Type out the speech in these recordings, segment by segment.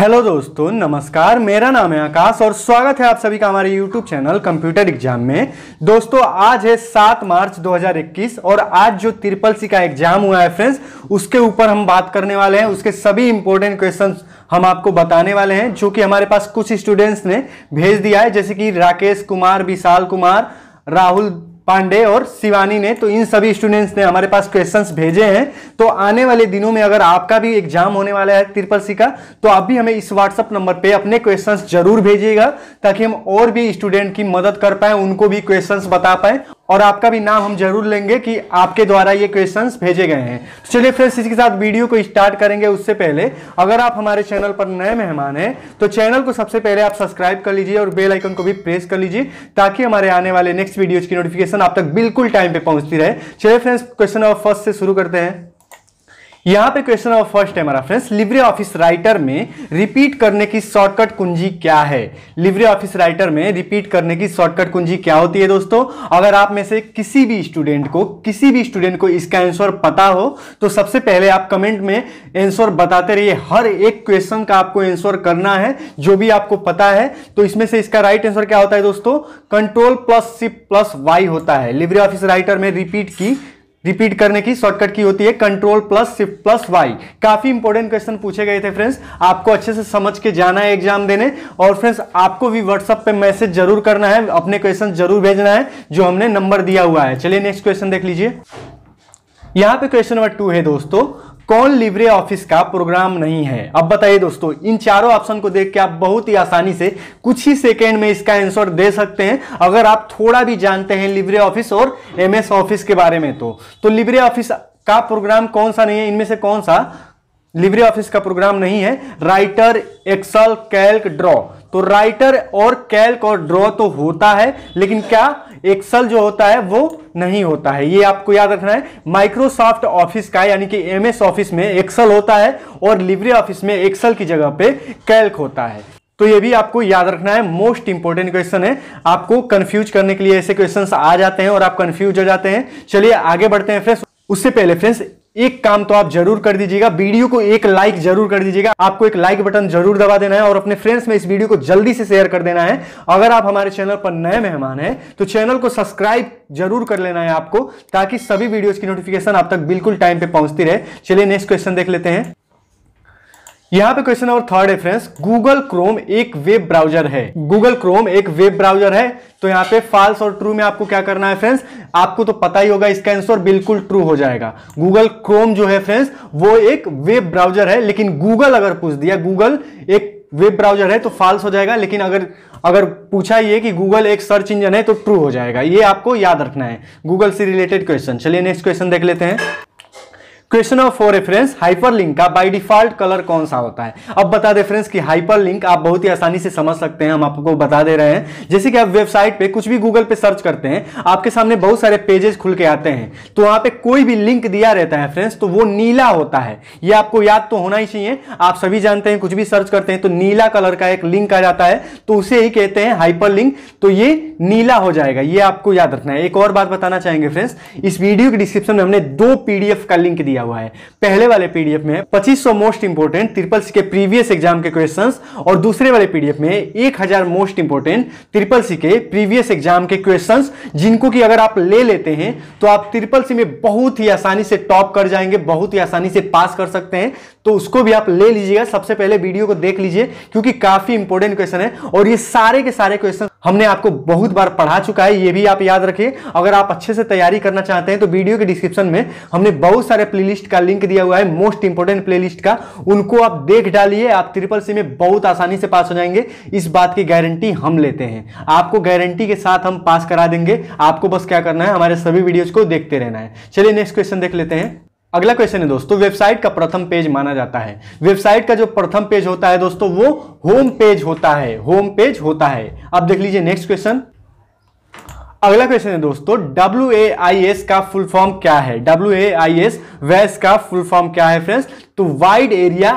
Hello दोस्तों नमस्कार मेरा नाम है आकाश और स्वागत है आप सभी का हमारे यूट्यूब चैनल कंप्यूटर एग्जाम में दोस्तों आज है 7 मार्च 2021 और आज जो त्रिपल सी का एग्जाम हुआ है फ्रेंड्स उसके ऊपर हम बात करने वाले हैं उसके सभी इंपॉर्टेंट क्वेश्चन हम आपको बताने वाले हैं जो कि हमारे पास कुछ स्टूडेंट्स ने भेज दिया है जैसे कि राकेश कुमार विशाल कुमार राहुल पांडे और शिवानी ने तो इन सभी स्टूडेंट्स ने हमारे पास क्वेश्चंस भेजे हैं तो आने वाले दिनों में अगर आपका भी एग्जाम होने वाला है त्रिपल सी का तो आप भी हमें इस व्हाट्सअप नंबर पे अपने क्वेश्चंस जरूर भेजिएगा ताकि हम और भी स्टूडेंट की मदद कर पाए उनको भी क्वेश्चंस बता पाए और आपका भी नाम हम जरूर लेंगे कि आपके द्वारा ये क्वेश्चंस भेजे गए हैं तो चलिए फ्रेंड्स इसके साथ वीडियो को स्टार्ट करेंगे उससे पहले अगर आप हमारे चैनल पर नए मेहमान हैं तो चैनल को सबसे पहले आप सब्सक्राइब कर लीजिए और बेल आइकन को भी प्रेस कर लीजिए ताकि हमारे आने वाले नेक्स्ट वीडियोज की नोटिफिकेशन आप तक बिल्कुल टाइम पे पहुंचती रहे चलिए फ्रेंड्स क्वेश्चन नंबर फर्स्ट से शुरू करते हैं यहाँ पे क्वेश्चन ऑफ फर्स्ट है हमारा फ्रेंड्स लिब्रे ऑफिस राइटर में रिपीट करने की शॉर्टकट कुंजी क्या है लिब्रे ऑफिस राइटर में रिपीट करने की शॉर्टकट कुंजी क्या होती है दोस्तों अगर आप में से किसी भी स्टूडेंट को किसी भी स्टूडेंट को इसका आंसर पता हो तो सबसे पहले आप कमेंट में आंसर बताते रहिए हर एक क्वेश्चन का आपको आंसर करना है जो भी आपको पता है तो इसमें से इसका राइट आंसर क्या होता है दोस्तों control plus shift plus Y होता है लिब्रे ऑफिस राइटर में रिपीट की रिपीट करने की शॉर्टकट की होती है control plus shift plus Y काफी इंपॉर्टेंट क्वेश्चन पूछे गए थे फ्रेंड्स आपको अच्छे से समझ के जाना है एग्जाम देने और फ्रेंड्स आपको भी व्हाट्सअप पे मैसेज जरूर करना है अपने क्वेश्चन जरूर भेजना है जो हमने नंबर दिया हुआ है चलिए नेक्स्ट क्वेश्चन देख लीजिए यहाँ पे क्वेश्चन नंबर टू है दोस्तों कौन लिब्रे ऑफिस का प्रोग्राम नहीं है अब बताइए दोस्तों इन चारों ऑप्शन को देख के आप बहुत ही आसानी से कुछ ही सेकेंड में इसका आंसर दे सकते हैं अगर आप थोड़ा भी जानते हैं लिब्रे ऑफिस और एमएस ऑफिस के बारे में तो, तो लिब्रे ऑफिस का प्रोग्राम कौन सा नहीं है इनमें से कौन सा लिब्रे ऑफिस का प्रोग्राम नहीं है राइटर एक्सल कैल्क ड्रॉ तो राइटर और कैल्क और ड्रॉ तो होता है लेकिन क्या एक्सल जो होता है वो नहीं होता है ये आपको याद रखना है माइक्रोसॉफ्ट ऑफिस का यानी कि एमएस ऑफिस में एक्सल होता है और लिब्रे ऑफिस में एक्सल की जगह पे कैल्क होता है तो ये भी आपको याद रखना है मोस्ट इंपॉर्टेंट क्वेश्चन है आपको कंफ्यूज करने के लिए ऐसे क्वेश्चन आ जाते हैं और आप कंफ्यूज हो जाते हैं चलिए आगे बढ़ते हैं फ्रेंड्स उससे पहले फ्रेंड्स एक काम तो आप जरूर कर दीजिएगा वीडियो को एक लाइक जरूर कर दीजिएगा आपको एक लाइक बटन जरूर दबा देना है और अपने फ्रेंड्स में इस वीडियो को जल्दी से शेयर कर देना है अगर आप हमारे चैनल पर नए मेहमान हैं तो चैनल को सब्सक्राइब जरूर कर लेना है आपको ताकि सभी वीडियोस की नोटिफिकेशन आप तक बिल्कुल टाइम पे पहुंचती रहे चलिए नेक्स्ट क्वेश्चन देख लेते हैं यहाँ पे क्वेश्चन नंबर थर्ड है फ्रेंड्स गूगल क्रोम एक वेब ब्राउजर है गूगल क्रोम एक वेब ब्राउजर है तो यहाँ पे फॉल्स और ट्रू में आपको क्या करना है फ्रेंड्स आपको तो पता ही होगा इसका आंसर बिल्कुल ट्रू हो जाएगा गूगल क्रोम जो है फ्रेंड्स वो एक वेब ब्राउजर है लेकिन गूगल अगर पूछ दिया गूगल एक वेब ब्राउजर है तो फॉल्स हो जाएगा लेकिन अगर अगर पूछा ये कि गूगल एक सर्च इंजन है तो ट्रू हो जाएगा ये आपको याद रखना है गूगल से रिलेटेड क्वेश्चन चलिए नेक्स्ट क्वेश्चन देख लेते हैं question of for reference hyperlink का बाय डिफॉल्ट कलर कौन सा होता है अब बता दे फ्रेंड्स कि हाइपरलिंक आप बहुत ही आसानी से समझ सकते हैं हम आपको बता दे रहे हैं जैसे कि आप वेबसाइट पे कुछ भी गूगल पे सर्च करते हैं आपके सामने बहुत सारे पेजेस खुल के आते हैं तो वहां पे कोई भी लिंक दिया रहता है फ्रेंड्स तो वो नीला होता है ये आपको याद तो होना ही चाहिए आप सभी जानते हैं कुछ भी सर्च करते हैं तो नीला कलर का एक लिंक आ जाता है तो उसे ही कहते हैं लिंक तो ये नीला हो जाएगा ये आपको याद रखना है एक और बात बताना चाहेंगे फ्रेंड्स इस वीडियो के डिस्क्रिप्शन में हमने दो पीडीएफ का लिंक दिया दिया हुआ है पहले वाले पीडीएफ में पच्चीस सौ मोस्ट इंपोर्टेंट ट्रिपल सी के प्रीवियस एग्जाम के क्वेश्चंस और दूसरे वाले पीडीएफ में एक हजार मोस्ट इंपोर्टेंट ट्रिपल सी के प्रीवियस एग्जाम के क्वेश्चंस जिनको कि अगर आप ले लेते हैं तो आप ट्रिपल सी में बहुत ही आसानी से टॉप कर जाएंगे बहुत ही आसानी से पास कर सकते हैं तो उसको भी आप ले लीजिएगा सबसे पहले वीडियो को देख लीजिए क्योंकि काफी इंपोर्टेंट क्वेश्चन है और ये सारे के सारे क्वेश्चन हमने आपको बहुत बार पढ़ा चुका है ये भी आप याद रखिए अगर आप अच्छे से तैयारी करना चाहते हैं तो वीडियो के डिस्क्रिप्शन में हमने बहुत सारे प्ले प्लेलिस्ट का लिंक दिया हुआ है मोस्ट इंपोर्टेंट प्लेलिस्ट का उनको आप देख डालिए आप ट्रिपल सी में बहुत आसानी से पास हो जाएंगे इस बात की गारंटी हम लेते हैं आपको गारंटी के साथ हम पास करा देंगे आपको बस क्या करना है हमारे सभी वीडियोज को देखते रहना है चलिए नेक्स्ट क्वेश्चन देख लेते हैं अगला क्वेश्चन है दोस्तों वेबसाइट का प्रथम पेज माना जाता है वेबसाइट का जो प्रथम पेज होता है दोस्तों वो होम पेज होता है होम पेज होता है अब देख लीजिए नेक्स्ट क्वेश्चन अगला क्वेश्चन है दोस्तों डब्ल्यू ए आई एस का फुल फॉर्म क्या है डब्ल्यू ए आई एस वैस का फुल फॉर्म क्या है फ्रेंड्स तो wide area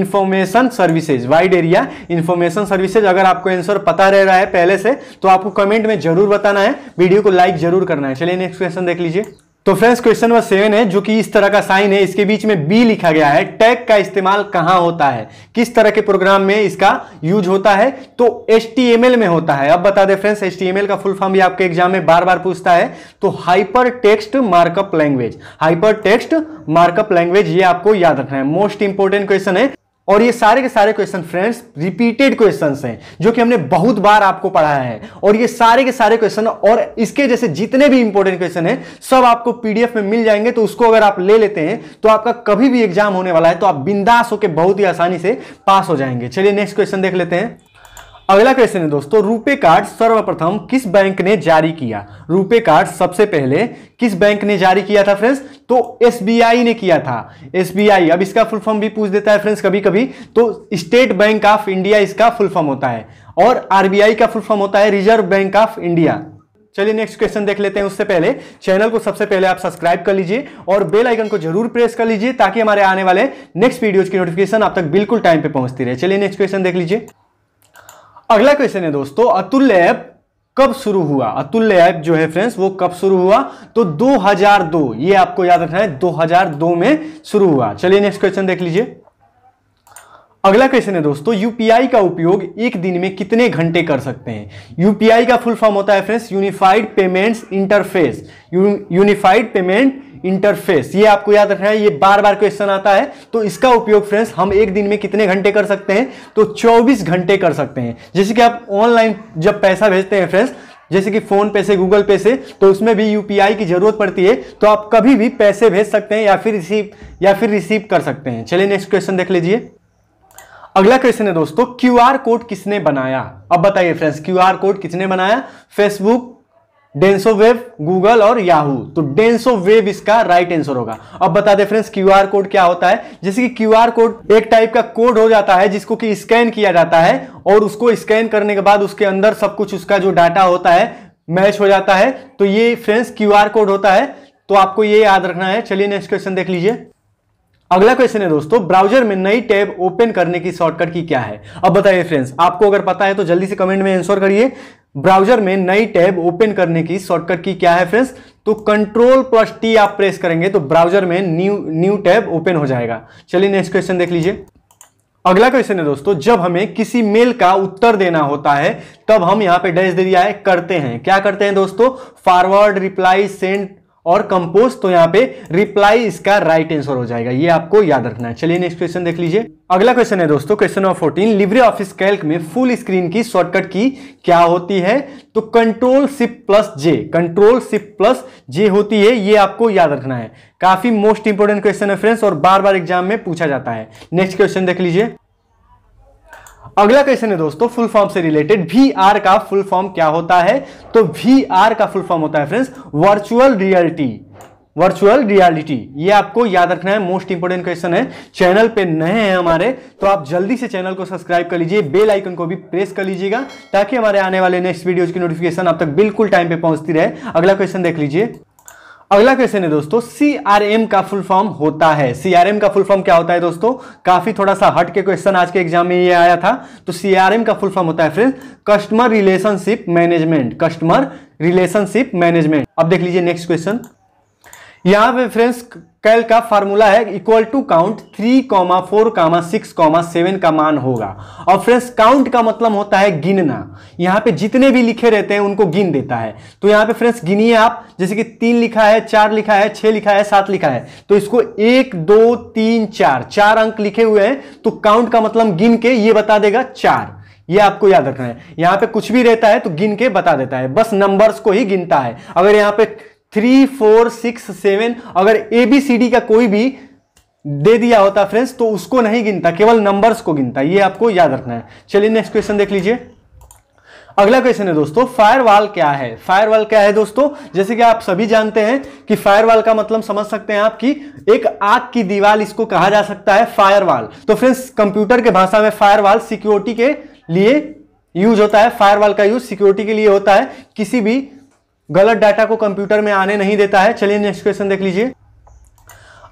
information services wide area information services अगर आपको आंसर पता रह रहा है पहले से तो आपको कमेंट में जरूर बताना है वीडियो को लाइक जरूर करना है चलिए नेक्स्ट क्वेश्चन देख लीजिए तो फ्रेंड्स क्वेश्चन नंबर सेवन है जो कि इस तरह का साइन है इसके बीच में बी लिखा गया है टैग का इस्तेमाल कहां होता है किस तरह के प्रोग्राम में इसका यूज होता है तो एच में होता है अब बता दें फ्रेंड्स एच का फुल फॉर्म भी आपके एग्जाम में बार बार पूछता है तो hypertext markup language hypertext markup language ये आपको याद रखना है मोस्ट इंपोर्टेंट क्वेश्चन है और ये सारे के सारे क्वेश्चन फ्रेंड्स रिपीटेड क्वेश्चन हैं जो कि हमने बहुत बार आपको पढ़ाया है और ये सारे के सारे क्वेश्चन और इसके जैसे जितने भी इंपॉर्टेंट क्वेश्चन हैं सब आपको पीडीएफ में मिल जाएंगे तो उसको अगर आप ले लेते हैं तो आपका कभी भी एग्जाम होने वाला है तो आप बिंदास होकर बहुत ही आसानी से पास हो जाएंगे चलिए नेक्स्ट क्वेश्चन देख लेते हैं अगला क्वेश्चन है दोस्तों रुपे कार्ड सर्वप्रथम किस बैंक ने जारी किया रुपे कार्ड सबसे पहले किस बैंक ने जारी किया था फ्रेंड्स तो एसबीआई ने किया था एसबीआई अब इसका फुल फॉर्म भी पूछ देता है फ्रेंड्स कभी कभी तो स्टेट बैंक ऑफ इंडिया इसका फुल फॉर्म होता है और आरबीआई का फुल फॉर्म होता है रिजर्व बैंक ऑफ इंडिया चलिए नेक्स्ट क्वेश्चन देख लेते हैं उससे पहले चैनल को सबसे पहले आप सब्सक्राइब कर लीजिए और बेल आइकन को जरूर प्रेस कर लीजिए ताकि हमारे आने वाले नेक्स्ट वीडियोज की नोटिफिकेशन आप तक बिल्कुल टाइम पे पहुंचती रहे चलिए नेक्स्ट क्वेश्चन देख लीजिए अगला क्वेश्चन है दोस्तों अतुल ऐप कब शुरू हुआ अतुल्य ऐप जो है फ्रेंड्स वो कब शुरू हुआ तो 2002 ये आपको याद रखना है 2002 में शुरू हुआ चलिए नेक्स्ट क्वेश्चन देख लीजिए अगला क्वेश्चन है दोस्तों यूपीआई का उपयोग एक दिन में कितने घंटे कर सकते हैं यूपीआई का फुल फॉर्म होता है friends unified payments interface unified payment interface ये आपको याद रखना है ये बार बार क्वेश्चन आता है तो इसका उपयोग फ्रेंड्स हम एक दिन में कितने घंटे कर सकते हैं तो 24 घंटे कर सकते हैं जैसे कि आप ऑनलाइन जब पैसा भेजते हैं फ्रेंड्स जैसे कि फोन पे से गूगल पे से तो उसमें भी यूपीआई की जरूरत पड़ती है तो आप कभी भी पैसे भेज सकते हैं या फिर रिसीव या फिर रिसीव कर सकते हैं चलिए नेक्स्ट क्वेश्चन देख लीजिए अगला क्वेश्चन है दोस्तों क्यूआर कोड किसने बनाया अब बताइए फ्रेंड्स क्यूआर कोड किसने बनाया फेसबुक डेंसो वेव गूगल और याहू तो डेंसो वेव इसका राइट आंसर होगा अब बता दे फ्रेंड्स क्यूआर कोड क्या होता है जैसे कि आर कोड एक टाइप का कोड हो जाता है जिसको कि स्कैन किया जाता है और उसको स्कैन करने के बाद उसके अंदर सब कुछ उसका जो डाटा होता है मैच हो जाता है तो ये फ्रेंड्स आर कोड होता है तो आपको ये याद रखना है चलिए नेक्स्ट क्वेश्चन देख लीजिए अगला क्वेश्चन है दोस्तों ब्राउजर में नई टैब ओपन करने की शॉर्टकट की क्या है अब बताइए फ्रेंड्स आपको अगर पता है तो जल्दी से कमेंट में आंसर करिए ब्राउजर में नई टैब ओपन करने की शॉर्टकट की क्या है फ्रेंड्स तो कंट्रोल प्लस टी आप प्रेस करेंगे तो ब्राउजर में न्यू न्यू टैब ओपन हो जाएगा चलिए नेक्स्ट क्वेश्चन देख लीजिए अगला क्वेश्चन है दोस्तों जब हमें किसी मेल का उत्तर देना होता है तब हम यहां पे डैश दे दिया है करते हैं क्या करते हैं दोस्तों फॉरवर्ड रिप्लाई सेंड और कंपोज तो यहाँ पे रिप्लाई इसका राइट आंसर हो जाएगा ये आपको याद रखना है चलिए नेक्स्ट क्वेश्चन देख लीजिए अगला क्वेश्चन है दोस्तों question number fourteen LibreOffice Calc में फुल स्क्रीन की शॉर्टकट की क्या होती है तो control shift plus J control shift plus J होती है ये आपको याद रखना है काफी मोस्ट इंपोर्टेंट क्वेश्चन है फ्रेंड्स और बार बार एग्जाम में पूछा जाता है नेक्स्ट क्वेश्चन देख लीजिए अगला क्वेश्चन है दोस्तों फुल फॉर्म से रिलेटेड वी आर का फुल फॉर्म क्या होता है तो वी आर का फुल फॉर्म होता है friends virtual reality virtual reality ये आपको याद रखना है मोस्ट इंपोर्टेंट क्वेश्चन है चैनल पे नए हैं हमारे तो आप जल्दी से चैनल को सब्सक्राइब कर लीजिए बेल आइकन को भी प्रेस कर लीजिएगा ताकि हमारे आने वाले नेक्स्ट वीडियोज की नोटिफिकेशन आप तक बिल्कुल टाइम पे पहुंचती रहे अगला क्वेश्चन देख लीजिए अगला क्वेश्चन है दोस्तों सीआरएम का फुल फॉर्म होता है सीआरएम का फुल फॉर्म क्या होता है दोस्तों काफी थोड़ा सा हट के क्वेश्चन आज के एग्जाम में ये आया था तो सीआरएम का फुल फॉर्म होता है friends customer relationship management customer relationship management अब देख लीजिए नेक्स्ट क्वेश्चन यहां पे फ्रेंड्स कैल का फार्मूला है equal to count three comma four comma six comma seven का मान होगा और फ्रेंड्स काउंट का मतलब होता है गिनना यहाँ पे जितने भी लिखे रहते हैं उनको गिन देता है तो यहाँ पे फ्रेंड्स गिनिए आप जैसे कि तीन लिखा है चार लिखा है छह लिखा है सात लिखा है तो इसको एक दो तीन चार चार अंक लिखे हुए हैं तो काउंट का मतलब गिन के ये बता देगा चार ये आपको याद रखना है यहाँ पे कुछ भी रहता है तो गिन के बता देता है बस नंबर्स को ही गिनता है अगर यहाँ पे थ्री फोर सिक्स सेवन अगर ए बी सी डी का कोई भी दे दिया होता फ्रेंड्स तो उसको नहीं गिनता केवल नंबर्स को गिनता ये आपको याद रखना है चलिए नेक्स्ट क्वेश्चन देख लीजिए अगला क्वेश्चन है दोस्तों फायरवॉल क्या है फायरवॉल क्या है दोस्तों जैसे कि आप सभी जानते हैं कि फायरवॉल का मतलब समझ सकते हैं आप कि एक आग की दीवार इसको कहा जा सकता है फायरवॉल तो फ्रेंड्स कंप्यूटर के भाषा में फायरवॉल सिक्योरिटी के लिए यूज होता है फायरवॉल का यूज सिक्योरिटी के लिए होता है किसी भी गलत डाटा को कंप्यूटर में आने नहीं देता है चलिए नेक्स्ट क्वेश्चन देख लीजिए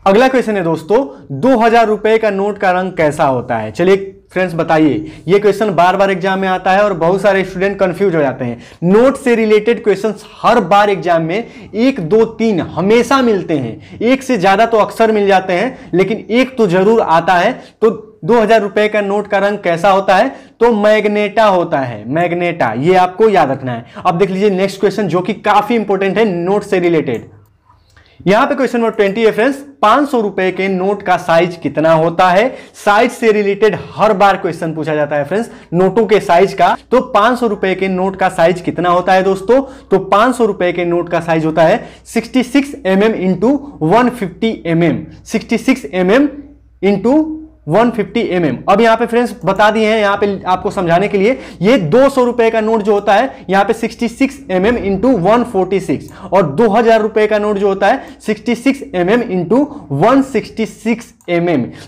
अगला क्वेश्चन है दोस्तों दो हजार रुपए का नोट का रंग कैसा होता है चलिए फ्रेंड्स बताइए ये क्वेश्चन बार बार एग्जाम में आता है और बहुत सारे स्टूडेंट कंफ्यूज हो जाते हैं नोट से रिलेटेड क्वेश्चन हर बार एग्जाम में एक दो तीन हमेशा मिलते हैं एक से ज्यादा तो अक्सर मिल जाते हैं लेकिन एक तो जरूर आता है तो दो हजार रुपए का नोट का रंग कैसा होता है तो मैग्नेटा होता है मैग्नेटा ये आपको याद रखना है अब देख लीजिए नेक्स्ट क्वेश्चन जो कि काफी इंपोर्टेंट है नोट से रिलेटेड यहां पे क्वेश्चन नंबर ट्वेंटी है फ्रेंड्स पांच सौ रुपए के नोट का साइज कितना होता है साइज से रिलेटेड हर बार क्वेश्चन पूछा जाता है फ्रेंड्स नोटों के साइज का तो पांच सौ रुपए के नोट का साइज कितना होता है दोस्तों तो पांच सौ रुपए के नोट का साइज होता है sixty six M M into one fifty M M sixty six M M into 150 fifty mm. अब यहाँ पे फ्रेंड्स बता दिए हैं यहाँ पे आपको समझाने के लिए ये दो सौ का नोट जो होता है यहाँ पे 66 six M M into one और दो हजार का नोट जो होता है 66 six M M into one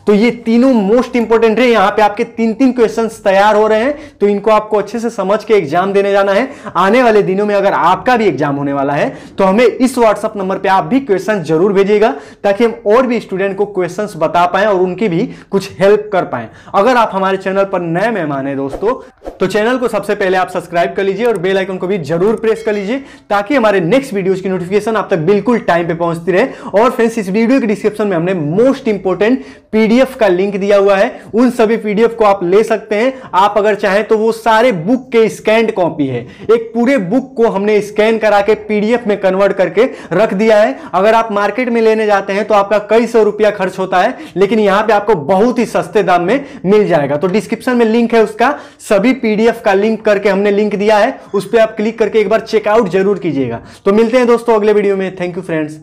तो ये तीनों मोस्ट इंपॉर्टेंट है यहाँ पे आपके तीन तीन क्वेश्चन तैयार हो रहे हैं तो इनको आपको अच्छे से समझ के एग्जाम देने जाना है आने वाले दिनों में अगर आपका भी एग्जाम होने वाला है तो हमें इस व्हाट्सअप नंबर पर आप भी क्वेश्चन जरूर भेजिएगा ताकि हम और भी स्टूडेंट को क्वेश्चन बता पाए और उनकी भी कुछ कुछ हेल्प कर पाए अगर आप हमारे चैनल पर नए मेहमान हैं दोस्तों तो चैनल को सबसे पहले आप सब्सक्राइब कर लीजिए और बेल आइकन को भी जरूर प्रेस कर लीजिए ताकि हमारे नेक्स्ट वीडियोस की नोटिफिकेशन आप तक बिल्कुल टाइम पे पहुंचती रहे और फ्रेंड्स इस वीडियो के डिस्क्रिप्शन में हमने मोस्ट इंपोर्टेंट पीडीएफ का लिंक दिया हुआ है उन सभी पीडीएफ को आप ले सकते हैं आप अगर चाहें तो वो सारे बुक के स्कैन कॉपी है एक पूरे बुक को हमने स्कैन करा के पीडीएफ में कन्वर्ट करके रख दिया है अगर आप मार्केट में लेने जाते हैं तो आपका कई सौ रुपया खर्च होता है लेकिन यहां पे आपको बहुत बहुत ही सस्ते दाम में मिल जाएगा तो डिस्क्रिप्शन में लिंक है उसका सभी पीडीएफ का लिंक करके हमने लिंक दिया है उस पर आप क्लिक करके एक बार चेकआउट जरूर कीजिएगा तो मिलते हैं दोस्तों अगले वीडियो में थैंक यू फ्रेंड्स